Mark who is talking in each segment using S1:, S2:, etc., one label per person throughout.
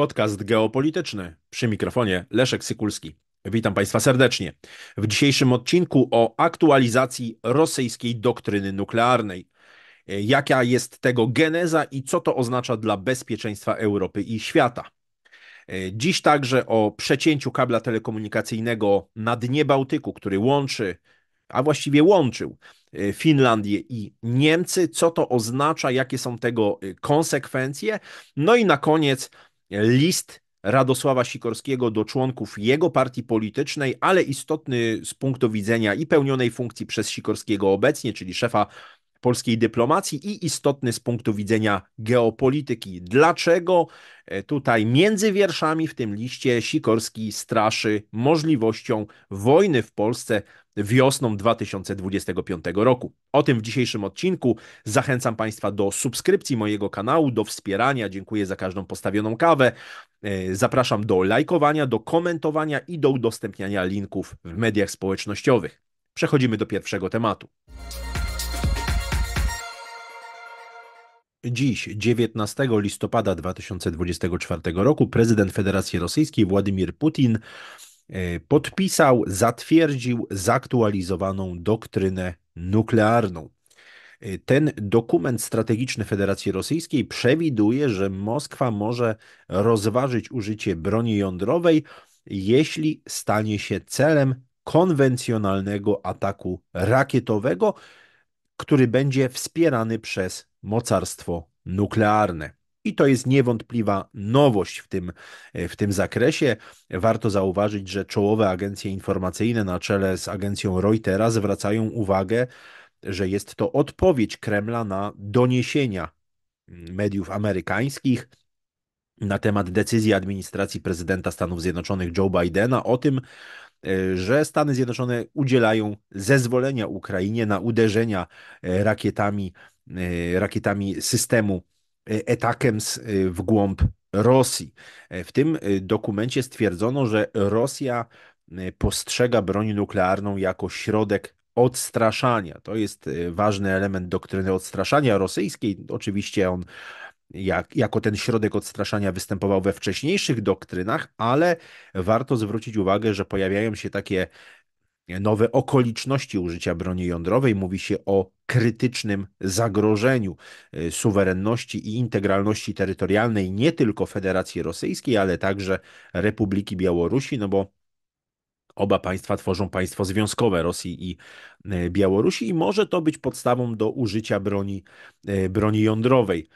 S1: Podcast geopolityczny przy mikrofonie Leszek Sykulski. Witam Państwa serdecznie. W dzisiejszym odcinku o aktualizacji rosyjskiej doktryny nuklearnej. Jaka jest tego geneza i co to oznacza dla bezpieczeństwa Europy i świata? Dziś także o przecięciu kabla telekomunikacyjnego na dnie Bałtyku, który łączy, a właściwie łączył Finlandię i Niemcy. Co to oznacza, jakie są tego konsekwencje? No i na koniec list Radosława Sikorskiego do członków jego partii politycznej, ale istotny z punktu widzenia i pełnionej funkcji przez Sikorskiego obecnie, czyli szefa polskiej dyplomacji i istotny z punktu widzenia geopolityki. Dlaczego e, tutaj między wierszami w tym liście Sikorski straszy możliwością wojny w Polsce wiosną 2025 roku. O tym w dzisiejszym odcinku. Zachęcam Państwa do subskrypcji mojego kanału, do wspierania. Dziękuję za każdą postawioną kawę. E, zapraszam do lajkowania, do komentowania i do udostępniania linków w mediach społecznościowych. Przechodzimy do pierwszego tematu. Dziś, 19 listopada 2024 roku, prezydent Federacji Rosyjskiej Władimir Putin e, podpisał, zatwierdził zaktualizowaną doktrynę nuklearną. E, ten dokument strategiczny Federacji Rosyjskiej przewiduje, że Moskwa może rozważyć użycie broni jądrowej, jeśli stanie się celem konwencjonalnego ataku rakietowego, który będzie wspierany przez mocarstwo nuklearne. I to jest niewątpliwa nowość w tym, e, w tym zakresie. Warto zauważyć, że czołowe agencje informacyjne na czele z agencją Reutera zwracają uwagę, że jest to odpowiedź Kremla na doniesienia mm, mediów amerykańskich na temat decyzji administracji prezydenta Stanów Zjednoczonych Joe Bidena o tym, e, że Stany Zjednoczone udzielają zezwolenia Ukrainie na uderzenia e, rakietami Y, rakietami systemu Etakems y, y, w głąb Rosji. E, w tym dokumencie stwierdzono, że Rosja postrzega broń nuklearną jako środek odstraszania. To jest ważny element doktryny odstraszania rosyjskiej. Oczywiście on jak, jako ten środek odstraszania występował we wcześniejszych doktrynach, ale warto zwrócić uwagę, że pojawiają się takie nowe okoliczności użycia broni jądrowej, mówi się o krytycznym zagrożeniu y, suwerenności i integralności terytorialnej nie tylko Federacji Rosyjskiej, ale także Republiki Białorusi, no bo oba państwa tworzą państwo związkowe Rosji i y, Białorusi i może to być podstawą do użycia broni, y, broni jądrowej.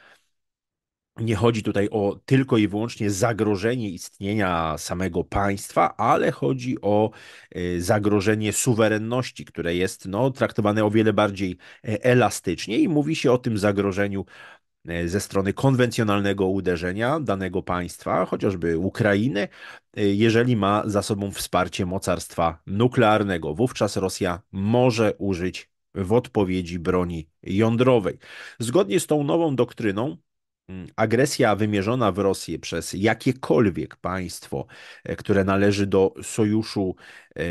S1: Nie chodzi tutaj o tylko i wyłącznie zagrożenie istnienia samego państwa, ale chodzi o e, zagrożenie suwerenności, które jest no, traktowane o wiele bardziej e, elastycznie i mówi się o tym zagrożeniu e, ze strony konwencjonalnego uderzenia danego państwa, chociażby Ukrainy, jeżeli ma za sobą wsparcie mocarstwa nuklearnego. Wówczas Rosja może użyć w odpowiedzi broni jądrowej. Zgodnie z tą nową doktryną, Mm, agresja wymierzona w Rosję przez jakiekolwiek państwo, e, które należy do sojuszu e,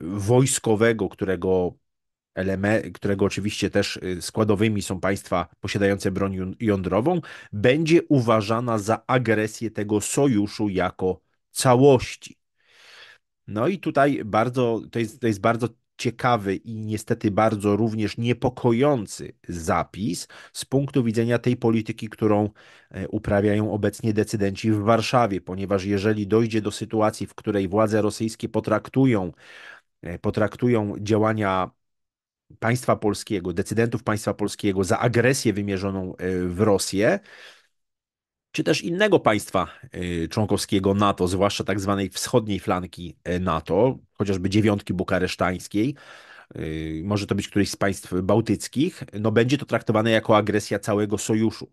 S1: wojskowego, którego element, którego oczywiście też e, składowymi są państwa posiadające broń jądrową, będzie uważana za agresję tego sojuszu jako całości. No i tutaj bardzo, to jest, to jest bardzo ciekawy i niestety bardzo również niepokojący zapis z punktu widzenia tej polityki, którą e, uprawiają obecnie decydenci w Warszawie, ponieważ jeżeli dojdzie do sytuacji, w której władze rosyjskie potraktują, e, potraktują działania państwa polskiego, decydentów państwa polskiego za agresję wymierzoną e, w Rosję, czy też innego państwa y, członkowskiego NATO, zwłaszcza tak zwanej wschodniej flanki y, NATO, chociażby dziewiątki bukaresztańskiej, y, może to być któryś z państw bałtyckich, no będzie to traktowane jako agresja całego sojuszu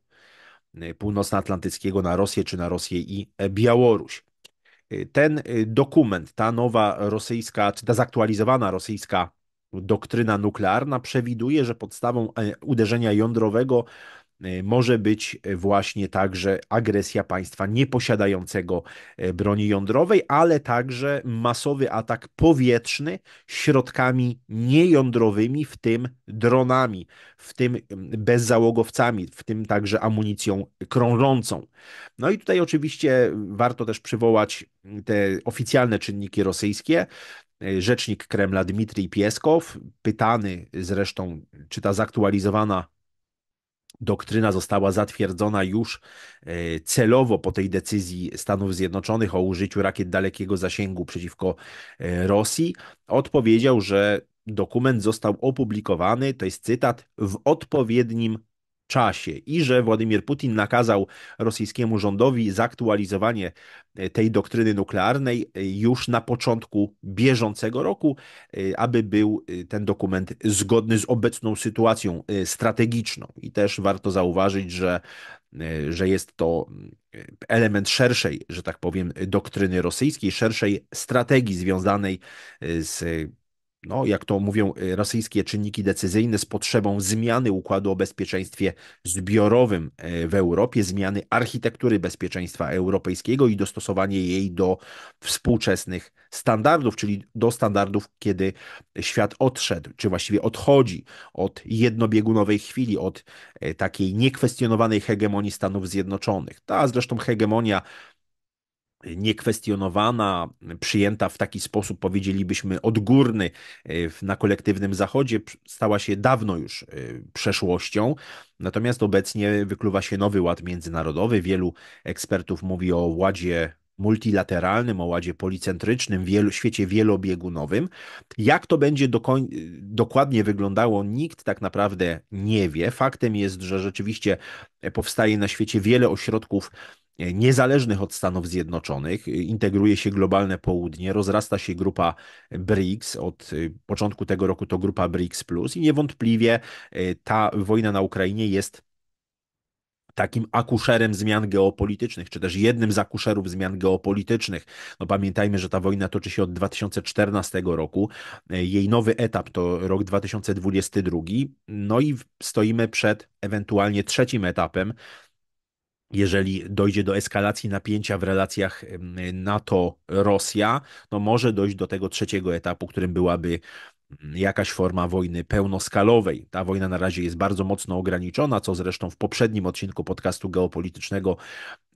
S1: północnoatlantyckiego na Rosję czy na Rosję i e, Białoruś. Ten dokument, ta nowa rosyjska, czy ta zaktualizowana rosyjska doktryna nuklearna przewiduje, że podstawą e, uderzenia jądrowego E, może być e, właśnie także agresja państwa nieposiadającego e, broni jądrowej, ale także masowy atak powietrzny środkami niejądrowymi, w tym dronami, w tym bezzałogowcami, w tym także amunicją krążącą. No i tutaj oczywiście warto też przywołać te oficjalne czynniki rosyjskie, rzecznik Kremla Dmitrij Pieskow, pytany zresztą, czy ta zaktualizowana doktryna została zatwierdzona już e, celowo po tej decyzji Stanów Zjednoczonych o użyciu rakiet dalekiego zasięgu przeciwko e, Rosji, odpowiedział, że dokument został opublikowany, to jest cytat, w odpowiednim czasie i że Władimir Putin nakazał rosyjskiemu rządowi zaktualizowanie e, tej doktryny nuklearnej e, już na początku bieżącego roku, e, aby był ten dokument zgodny z obecną sytuacją strategiczną. I też warto zauważyć, że, że jest to element szerszej, że tak powiem, doktryny rosyjskiej, szerszej strategii związanej z no, jak to mówią y, rosyjskie czynniki decyzyjne, z potrzebą zmiany układu o bezpieczeństwie zbiorowym e, w Europie, zmiany architektury bezpieczeństwa europejskiego i dostosowanie jej do współczesnych standardów, czyli do standardów, kiedy świat odszedł, czy właściwie odchodzi od jednobiegunowej chwili, od e, takiej niekwestionowanej hegemonii Stanów Zjednoczonych. Ta zresztą hegemonia niekwestionowana, przyjęta w taki sposób, powiedzielibyśmy, odgórny e, na kolektywnym zachodzie, stała się dawno już e, przeszłością. Natomiast obecnie wykluwa się nowy ład międzynarodowy. Wielu ekspertów mówi o ładzie multilateralnym, o ładzie policentrycznym, wielu, świecie wielobiegunowym. Jak to będzie dokładnie wyglądało, nikt tak naprawdę nie wie. Faktem jest, że rzeczywiście e, powstaje na świecie wiele ośrodków e, niezależnych od Stanów Zjednoczonych. E, integruje się globalne południe, rozrasta się grupa BRICS. Od początku tego roku to grupa BRICS, i niewątpliwie ta wojna na Ukrainie jest takim akuszerem zmian geopolitycznych, czy też jednym z akuszerów zmian geopolitycznych. No pamiętajmy, że ta wojna toczy się od 2014 roku. Jej nowy etap to rok 2022. No i stoimy przed ewentualnie trzecim etapem, jeżeli dojdzie do eskalacji napięcia w relacjach NATO-Rosja, no może dojść do tego trzeciego etapu, którym byłaby jakaś forma wojny pełnoskalowej. Ta wojna na razie jest bardzo mocno ograniczona, co zresztą w poprzednim odcinku podcastu geopolitycznego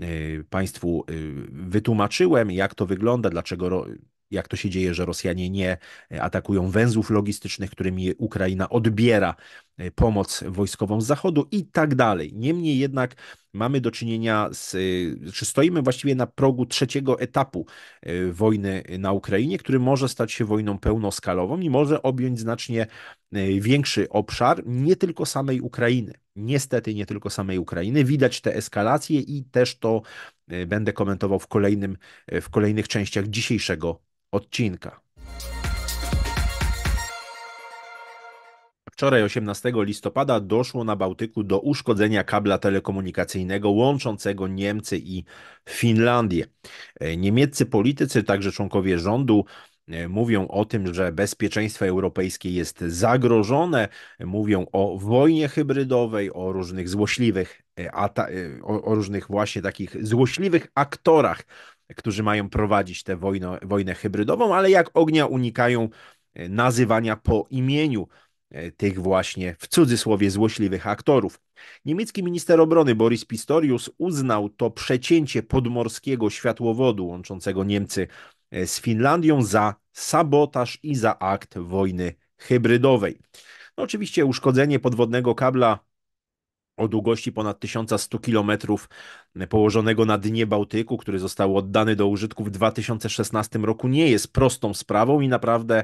S1: y, Państwu y, wytłumaczyłem, jak to wygląda, dlaczego jak to się dzieje, że Rosjanie nie e, atakują węzłów logistycznych, którymi Ukraina odbiera e, pomoc wojskową z Zachodu i tak dalej. Niemniej jednak mamy do czynienia z, e, czy stoimy właściwie na progu trzeciego etapu wojny na Ukrainie, który może stać się wojną pełnoskalową i może objąć znacznie większy obszar, nie tylko samej Ukrainy. Niestety nie tylko samej Ukrainy. Widać te eskalacje i też to będę komentował w, kolejnym, w kolejnych częściach dzisiejszego odcinka. Wczoraj 18 listopada doszło na Bałtyku do uszkodzenia kabla telekomunikacyjnego łączącego Niemcy i Finlandię. E, niemieccy politycy, także członkowie rządu, e, mówią o tym, że bezpieczeństwo europejskie jest zagrożone, mówią o wojnie hybrydowej, o różnych złośliwych, e, o różnych właśnie takich złośliwych aktorach którzy mają prowadzić tę wojnę, wojnę hybrydową, ale jak ognia unikają e, nazywania po imieniu e, tych właśnie w cudzysłowie złośliwych aktorów. Niemiecki minister obrony Boris Pistorius uznał to przecięcie podmorskiego światłowodu łączącego Niemcy e, z Finlandią za sabotaż i za akt wojny hybrydowej. No oczywiście uszkodzenie podwodnego kabla o długości ponad 1100 km położonego na dnie Bałtyku, który został oddany do użytku w 2016 roku, nie jest prostą sprawą i naprawdę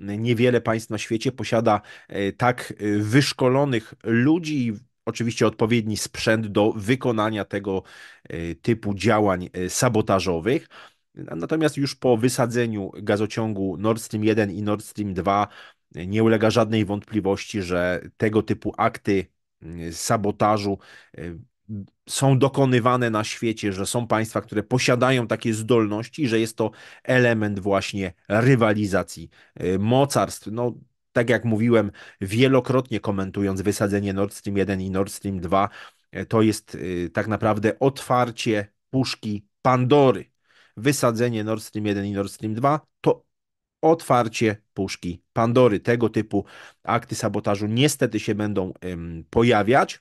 S1: niewiele państw na świecie posiada e, tak e, wyszkolonych ludzi i oczywiście odpowiedni sprzęt do wykonania tego e, typu działań sabotażowych. Natomiast już po wysadzeniu gazociągu Nord Stream 1 i Nord Stream 2 nie ulega żadnej wątpliwości, że tego typu akty sabotażu y, są dokonywane na świecie, że są państwa, które posiadają takie zdolności, że jest to element właśnie rywalizacji y, mocarstw. No, tak jak mówiłem wielokrotnie komentując wysadzenie Nord Stream 1 i Nord Stream 2, y, to jest tak naprawdę otwarcie puszki Pandory. Wysadzenie Nord Stream 1 i Nord Stream 2 to otwarcie puszki Pandory. Tego typu akty sabotażu niestety się będą pojawiać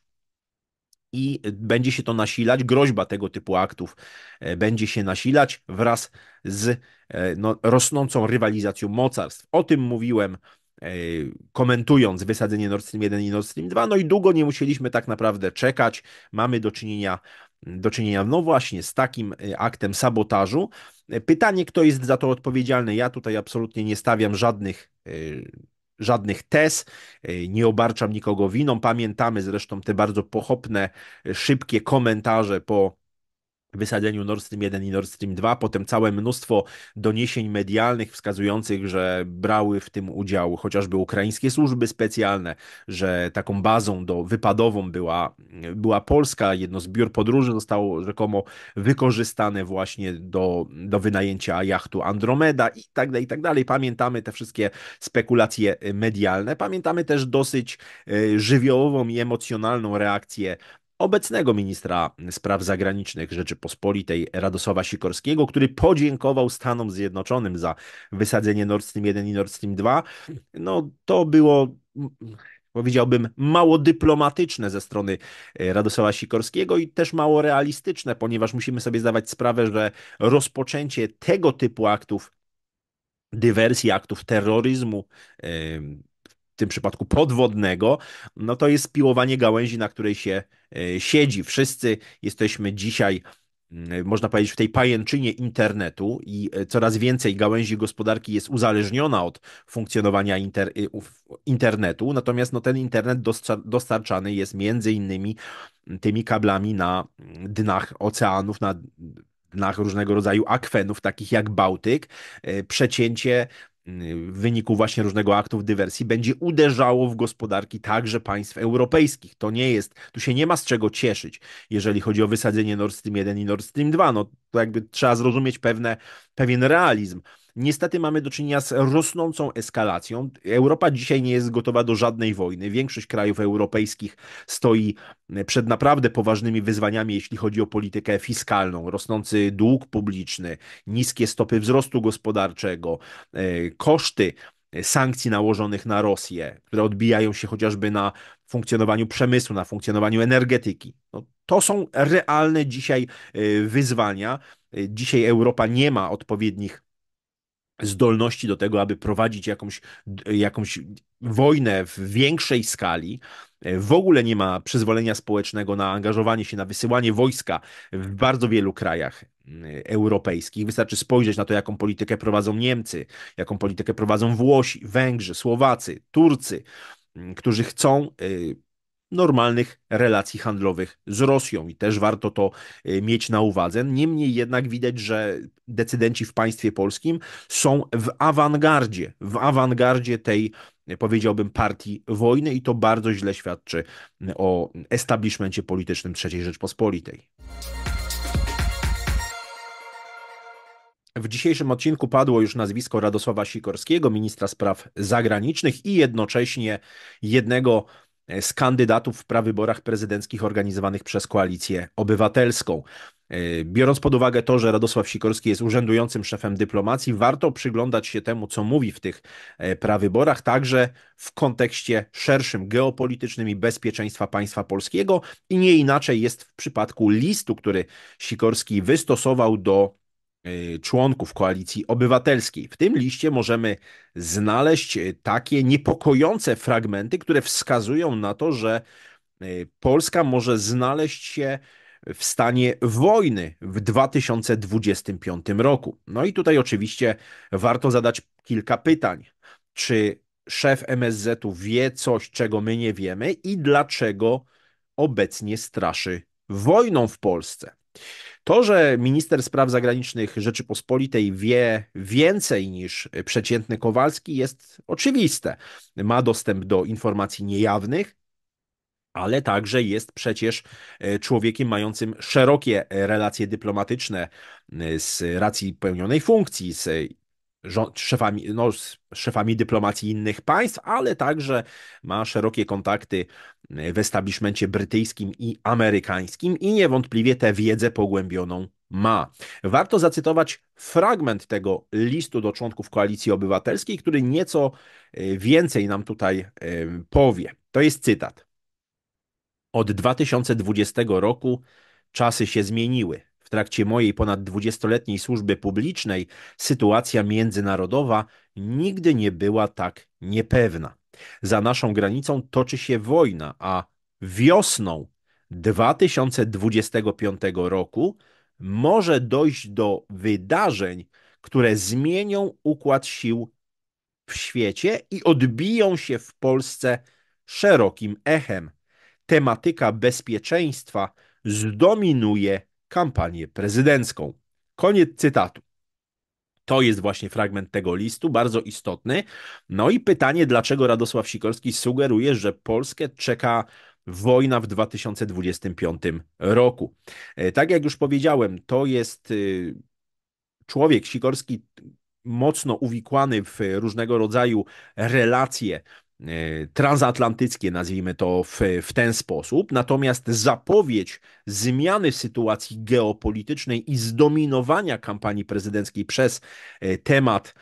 S1: i będzie się to nasilać, groźba tego typu aktów e, będzie się nasilać wraz z e, no, rosnącą rywalizacją mocarstw. O tym mówiłem e, komentując wysadzenie Nord Stream 1 i Nord Stream 2, no i długo nie musieliśmy tak naprawdę czekać. Mamy do czynienia do czynienia, no właśnie, z takim y, aktem sabotażu. Y, pytanie, kto jest za to odpowiedzialny? Ja tutaj absolutnie nie stawiam żadnych y, żadnych tez, nie obarczam nikogo winą. Pamiętamy zresztą te bardzo pochopne, szybkie komentarze po wysadzeniu Nord Stream 1 i Nord Stream 2, potem całe mnóstwo doniesień medialnych wskazujących, że brały w tym udział chociażby ukraińskie służby specjalne, że taką bazą do wypadową była, była Polska, jedno z biur podróży zostało rzekomo wykorzystane właśnie do, do wynajęcia jachtu Andromeda i tak dalej, i tak dalej. Pamiętamy te wszystkie spekulacje medialne, pamiętamy też dosyć e, żywiołową i emocjonalną reakcję obecnego ministra spraw zagranicznych Rzeczypospolitej Radosława Sikorskiego, który podziękował Stanom Zjednoczonym za wysadzenie Nord Stream 1 i Nord Stream 2. No to było powiedziałbym, mało dyplomatyczne ze strony e, Radosława Sikorskiego i też mało realistyczne, ponieważ musimy sobie zdawać sprawę, że rozpoczęcie tego typu aktów dywersji, aktów terroryzmu, w tym przypadku podwodnego, no to jest piłowanie gałęzi, na której się e, siedzi. Wszyscy jesteśmy dzisiaj mm, e, można powiedzieć, w tej pajęczynie internetu i e, coraz więcej gałęzi gospodarki jest uzależniona od funkcjonowania inter, internetu, natomiast no, ten internet dostarczany jest między innymi mm, tymi kablami na mm, dnach oceanów, na dnach różnego rodzaju akwenów, takich jak Bałtyk. Przecięcie w wyniku właśnie różnego aktów dywersji będzie uderzało w gospodarki także państw europejskich. To nie jest, tu się nie ma z czego cieszyć, jeżeli chodzi o wysadzenie Nord Stream 1 i Nord Stream 2. No, to jakby trzeba zrozumieć pewne, pewien realizm. Niestety mamy do czynienia z rosnącą eskalacją. Europa dzisiaj nie jest gotowa do żadnej wojny. Większość krajów europejskich stoi e, przed naprawdę poważnymi wyzwaniami, jeśli chodzi o politykę fiskalną. Rosnący dług publiczny, niskie stopy wzrostu gospodarczego, e, koszty e, sankcji nałożonych na Rosję, które odbijają się chociażby na funkcjonowaniu przemysłu, na funkcjonowaniu energetyki. No, to są realne dzisiaj e, wyzwania. E, dzisiaj Europa nie ma odpowiednich zdolności do tego, aby prowadzić jakąś, jakąś wojnę w większej skali. E, w ogóle nie ma przyzwolenia społecznego na angażowanie się, na wysyłanie wojska w bardzo wielu krajach europejskich. Wystarczy spojrzeć na to, jaką politykę prowadzą Niemcy, jaką politykę prowadzą Włosi, Węgrzy, Słowacy, Turcy, którzy chcą normalnych relacji handlowych z Rosją i też warto to e, mieć na uwadze. Niemniej jednak widać, że decydenci w państwie polskim są w awangardzie, w awangardzie tej e, powiedziałbym, partii wojny i to bardzo źle świadczy o establishmencie politycznym III Rzeczpospolitej. W dzisiejszym odcinku padło już nazwisko Radosława Sikorskiego, ministra spraw zagranicznych i jednocześnie jednego E, z kandydatów w prawyborach prezydenckich organizowanych przez Koalicję Obywatelską. E, biorąc pod uwagę to, że Radosław Sikorski jest urzędującym szefem dyplomacji, warto przyglądać się temu, co mówi w tych e, prawyborach, także w kontekście szerszym, geopolitycznym i bezpieczeństwa państwa polskiego. I nie inaczej jest w przypadku listu, który Sikorski wystosował do E, członków koalicji obywatelskiej. W tym liście możemy znaleźć e, takie niepokojące fragmenty, które wskazują na to, że e, Polska może znaleźć się w stanie wojny w 2025 roku. No i tutaj oczywiście warto zadać kilka pytań. Czy szef MSZ-u wie coś, czego my nie wiemy i dlaczego obecnie straszy wojną w Polsce? To, że minister spraw zagranicznych Rzeczypospolitej wie więcej niż przeciętny Kowalski, jest oczywiste. Ma dostęp do informacji niejawnych, ale także jest przecież e, człowiekiem mającym szerokie relacje dyplomatyczne e, z racji pełnionej funkcji, z z szefami, no, szefami dyplomacji innych państw, ale także ma szerokie kontakty e, w establishmencie brytyjskim i amerykańskim i niewątpliwie tę wiedzę pogłębioną ma. Warto zacytować fragment tego listu do członków Koalicji Obywatelskiej, który nieco e, więcej nam tutaj e, powie. To jest cytat. Od 2020 roku czasy się zmieniły trakcie mojej ponad dwudziestoletniej służby publicznej sytuacja międzynarodowa nigdy nie była tak niepewna. Za naszą granicą toczy się wojna, a wiosną 2025 roku może dojść do wydarzeń, które zmienią układ sił w świecie i odbiją się w Polsce szerokim echem. Tematyka bezpieczeństwa zdominuje kampanię prezydencką. Koniec cytatu. To jest właśnie fragment tego listu, bardzo istotny. No i pytanie, dlaczego Radosław Sikorski sugeruje, że Polskę czeka wojna w 2025 roku. E, tak jak już powiedziałem, to jest y, człowiek Sikorski mocno uwikłany w różnego rodzaju relacje E, transatlantyckie, nazwijmy to w, w ten sposób. Natomiast zapowiedź zmiany sytuacji geopolitycznej i zdominowania kampanii prezydenckiej przez e, temat,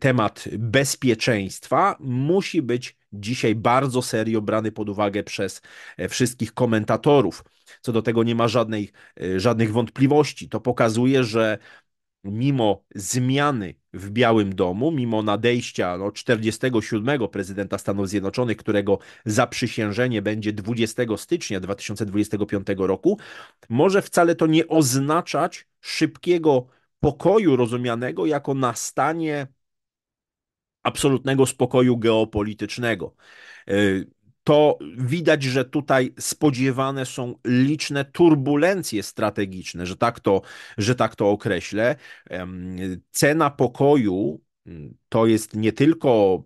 S1: temat bezpieczeństwa musi być dzisiaj bardzo serio brany pod uwagę przez e, wszystkich komentatorów. Co do tego nie ma żadnej, żadnych wątpliwości. To pokazuje, że mimo zmiany w Białym Domu, mimo nadejścia no, 47 prezydenta Stanów Zjednoczonych, którego zaprzysiężenie będzie 20 stycznia 2025 roku, może wcale to nie oznaczać szybkiego pokoju rozumianego jako nastanie absolutnego spokoju geopolitycznego. Y, to widać, że tutaj spodziewane są liczne turbulencje strategiczne, że tak to, że tak to określę. Cena pokoju mm, to jest nie tylko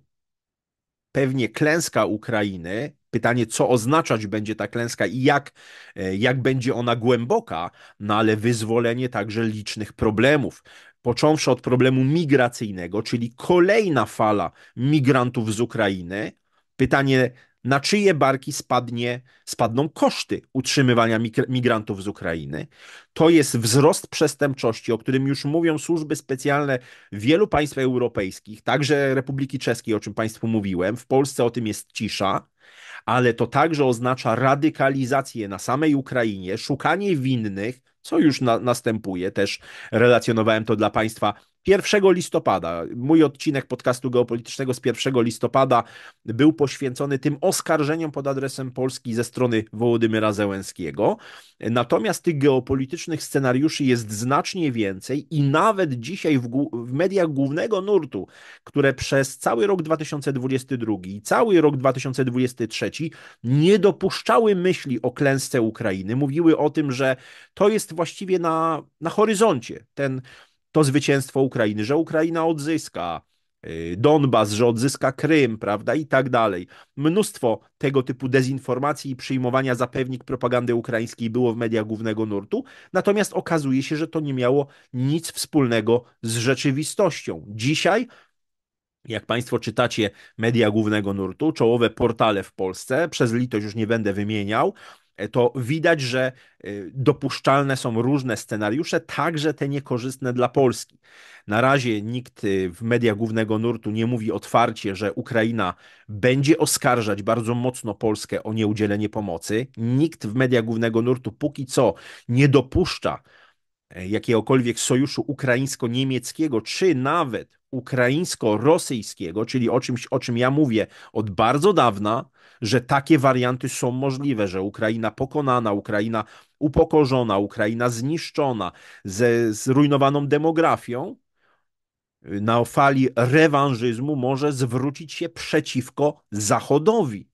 S1: pewnie klęska Ukrainy, Pytanie, co oznaczać będzie ta klęska i jak, e, jak będzie ona głęboka, no ale wyzwolenie także licznych problemów. Począwszy od problemu migracyjnego, czyli kolejna fala migrantów z Ukrainy. Pytanie, na czyje barki spadnie, spadną koszty utrzymywania migrantów z Ukrainy. To jest wzrost przestępczości, o którym już mówią służby specjalne wielu państw europejskich, także Republiki Czeskiej, o czym Państwu mówiłem. W Polsce o tym jest cisza, ale to także oznacza radykalizację na samej Ukrainie, szukanie winnych, co już na, następuje. Też relacjonowałem to dla Państwa 1 listopada, mój odcinek podcastu geopolitycznego z 1 listopada był poświęcony tym oskarżeniom pod adresem Polski ze strony Wołodymyra Zełenskiego. Natomiast tych geopolitycznych scenariuszy jest znacznie więcej i nawet dzisiaj w, w mediach głównego nurtu, które przez cały rok 2022 i cały rok 2023 nie dopuszczały myśli o klęsce Ukrainy, mówiły o tym, że to jest właściwie na, na horyzoncie ten to zwycięstwo Ukrainy, że Ukraina odzyska y, Donbas, że odzyska Krym, prawda, i tak dalej. Mnóstwo tego typu dezinformacji i przyjmowania zapewnik propagandy ukraińskiej było w mediach głównego nurtu, natomiast okazuje się, że to nie miało nic wspólnego z rzeczywistością. Dzisiaj jak Państwo czytacie media głównego nurtu, czołowe portale w Polsce, przez litość już nie będę wymieniał, E, to widać, że e, dopuszczalne są różne scenariusze, także te niekorzystne dla Polski. Na razie nikt e, w mediach głównego nurtu nie mówi otwarcie, że Ukraina będzie oskarżać bardzo mocno Polskę o nieudzielenie pomocy. Nikt w mediach głównego nurtu póki co nie dopuszcza jakiegokolwiek sojuszu ukraińsko-niemieckiego, czy nawet ukraińsko-rosyjskiego, czyli o czymś, o czym ja mówię od bardzo dawna, że takie warianty są możliwe, że Ukraina pokonana, Ukraina upokorzona, Ukraina zniszczona, ze zrujnowaną demografią, y, na fali rewanżyzmu może zwrócić się przeciwko Zachodowi,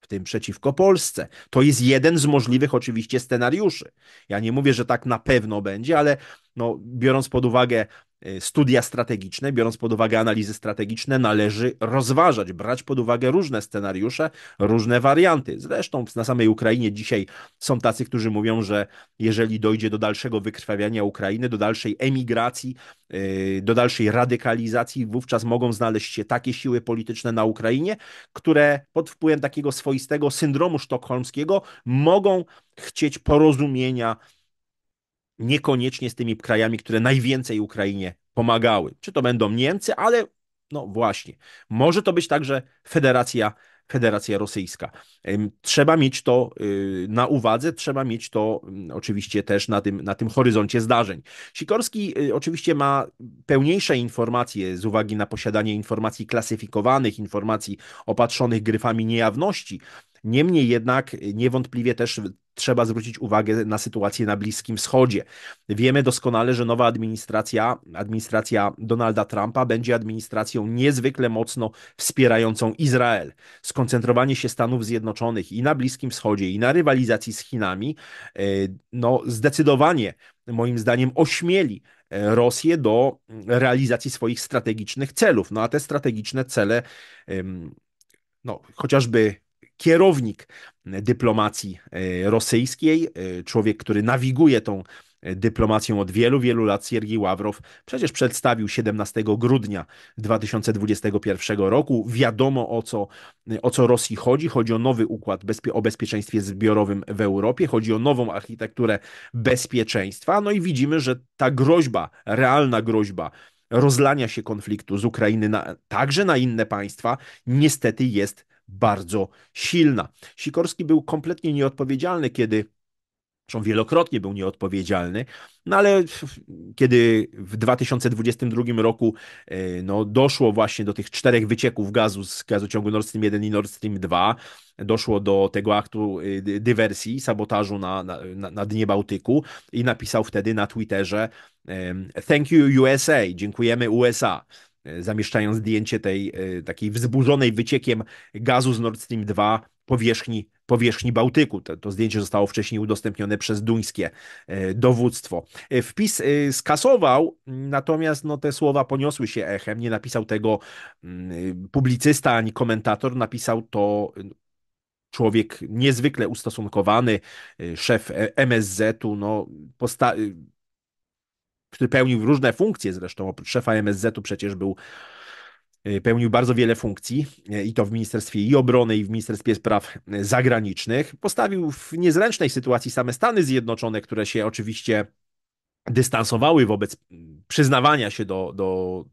S1: w tym przeciwko Polsce. To jest jeden z możliwych oczywiście scenariuszy. Ja nie mówię, że tak na pewno będzie, ale no, biorąc pod uwagę Y, studia strategiczne, biorąc pod uwagę analizy strategiczne, należy rozważać, brać pod uwagę różne scenariusze, różne warianty. Zresztą na samej Ukrainie dzisiaj są tacy, którzy mówią, że jeżeli dojdzie do dalszego wykrwawiania Ukrainy, do dalszej emigracji, y, do dalszej radykalizacji, wówczas mogą znaleźć się takie siły polityczne na Ukrainie, które pod wpływem takiego swoistego syndromu sztokholmskiego mogą chcieć porozumienia, niekoniecznie z tymi krajami, które najwięcej Ukrainie pomagały. Czy to będą Niemcy, ale no właśnie, może to być także Federacja, Federacja Rosyjska. Trzeba mieć to y, na uwadze, trzeba mieć to mm, oczywiście też na tym, na tym horyzoncie zdarzeń. Sikorski y, oczywiście ma pełniejsze informacje z uwagi na posiadanie informacji klasyfikowanych, informacji opatrzonych gryfami niejawności, Niemniej jednak niewątpliwie też trzeba zwrócić uwagę na sytuację na Bliskim Wschodzie. Wiemy doskonale, że nowa administracja, administracja Donalda Trumpa, będzie administracją niezwykle mocno wspierającą Izrael. Skoncentrowanie się Stanów Zjednoczonych i na Bliskim Wschodzie, i na rywalizacji z Chinami, e, no zdecydowanie, moim zdaniem, ośmieli e, Rosję do mm, realizacji swoich strategicznych celów. No a te strategiczne cele, no, chociażby kierownik dyplomacji e, rosyjskiej, e, człowiek, który nawiguje tą e, dyplomacją od wielu, wielu lat, Siergiej Ławrow, przecież przedstawił 17 grudnia 2021 roku. Wiadomo o co, o co Rosji chodzi. Chodzi o nowy układ bezpie o bezpieczeństwie zbiorowym w Europie, chodzi o nową architekturę bezpieczeństwa. No i widzimy, że ta groźba, realna groźba, rozlania się konfliktu z Ukrainy na, także na inne państwa, niestety jest bardzo silna. Sikorski był kompletnie nieodpowiedzialny, kiedy zresztą wielokrotnie był nieodpowiedzialny, no ale kiedy w 2022 roku e, no, doszło właśnie do tych czterech wycieków gazu z gazociągu Nord Stream 1 i Nord Stream 2, doszło do tego aktu e, dywersji, sabotażu na, na, na dnie Bałtyku i napisał wtedy na Twitterze Thank you USA, dziękujemy USA. E, zamieszczają zdjęcie tej e, takiej wzburzonej wyciekiem gazu z Nord Stream 2 powierzchni, powierzchni Bałtyku. To, to, zdjęcie zostało wcześniej udostępnione przez duńskie e, dowództwo. Wpis skasował, natomiast no, te słowa poniosły się echem. Nie napisał tego mm, publicysta ani komentator, napisał to człowiek niezwykle ustosunkowany, szef MSZ-u, no, który pełnił różne funkcje zresztą, oprócz szefa MSZ-u przecież był e, pełnił bardzo wiele funkcji e, i to w Ministerstwie i Obrony, i w Ministerstwie Spraw e, Zagranicznych. Postawił w niezręcznej sytuacji same Stany Zjednoczone, które się oczywiście dystansowały wobec przyznawania się do, do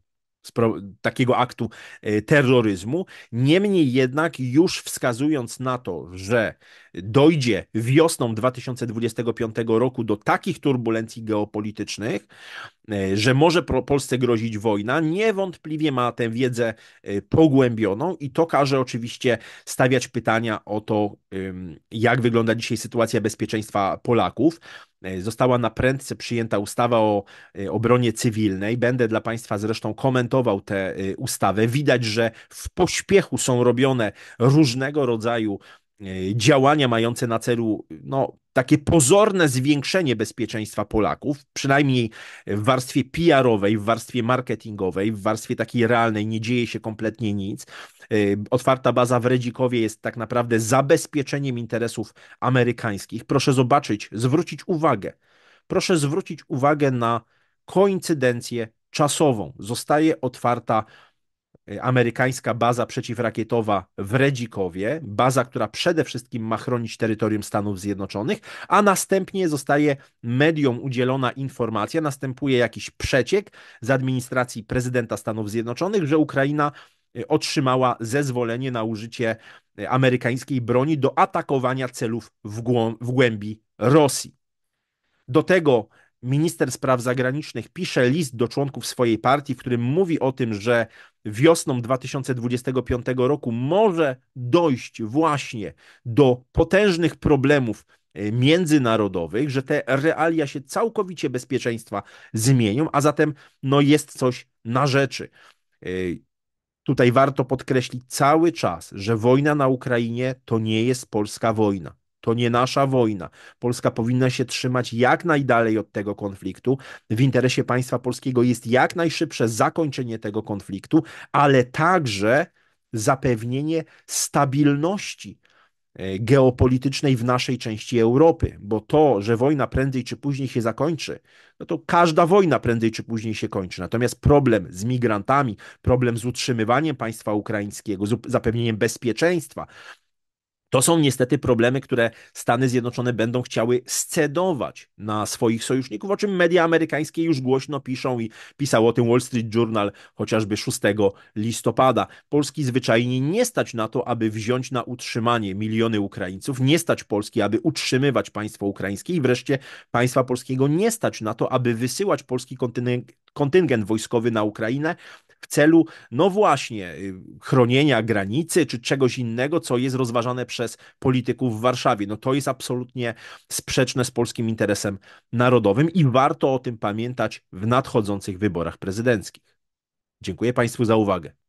S1: takiego aktu e, terroryzmu. Niemniej jednak, już wskazując na to, że dojdzie wiosną 2025 roku do takich turbulencji geopolitycznych, e, że może Polsce grozić wojna, niewątpliwie ma tę wiedzę e, pogłębioną i to każe oczywiście stawiać pytania o to, jak wygląda dzisiaj sytuacja bezpieczeństwa Polaków. E, została na prędce przyjęta ustawa o e, obronie cywilnej. Będę dla Państwa zresztą komentował tę e, ustawę. Widać, że w pośpiechu są robione różnego rodzaju działania mające na celu no, takie pozorne zwiększenie bezpieczeństwa Polaków, przynajmniej w warstwie PR-owej, w warstwie marketingowej, w warstwie takiej realnej nie dzieje się kompletnie nic. Y, otwarta baza w Redzikowie jest tak naprawdę zabezpieczeniem interesów amerykańskich. Proszę zobaczyć, zwrócić uwagę. Proszę zwrócić uwagę na koincydencję czasową. Zostaje otwarta Y, amerykańska baza przeciwrakietowa w Redzikowie, baza, która przede wszystkim ma chronić terytorium Stanów Zjednoczonych, a następnie zostaje mediom udzielona informacja, następuje jakiś przeciek z administracji prezydenta Stanów Zjednoczonych, że Ukraina y, otrzymała zezwolenie na użycie y, amerykańskiej broni do atakowania celów w, głą w głębi Rosji. Do tego minister spraw zagranicznych pisze list do członków swojej partii, w którym mówi o tym, że wiosną 2025 roku może dojść właśnie do potężnych problemów e, międzynarodowych, że te realia się całkowicie bezpieczeństwa zmienią, a zatem no jest coś na rzeczy. E, tutaj warto podkreślić cały czas, że wojna na Ukrainie to nie jest polska wojna. To nie nasza wojna. Polska powinna się trzymać jak najdalej od tego konfliktu. W interesie państwa polskiego jest jak najszybsze zakończenie tego konfliktu, ale także zapewnienie stabilności e, geopolitycznej w naszej części Europy, bo to, że wojna prędzej czy później się zakończy, no to każda wojna prędzej czy później się kończy. Natomiast problem z migrantami, problem z utrzymywaniem państwa ukraińskiego, z zapewnieniem bezpieczeństwa, to są niestety problemy, które Stany Zjednoczone będą chciały scedować na swoich sojuszników, o czym media amerykańskie już głośno piszą i pisał o tym Wall Street Journal chociażby 6 listopada. Polski zwyczajnie nie stać na to, aby wziąć na utrzymanie miliony Ukraińców, nie stać Polski, aby utrzymywać państwo ukraińskie i wreszcie państwa polskiego nie stać na to, aby wysyłać polski kontyngent, kontyngent wojskowy na Ukrainę, w celu, no właśnie, y, chronienia granicy czy czegoś innego, co jest rozważane przez polityków w Warszawie. No to jest absolutnie sprzeczne z polskim interesem narodowym i warto o tym pamiętać w nadchodzących wyborach prezydenckich. Dziękuję Państwu za uwagę.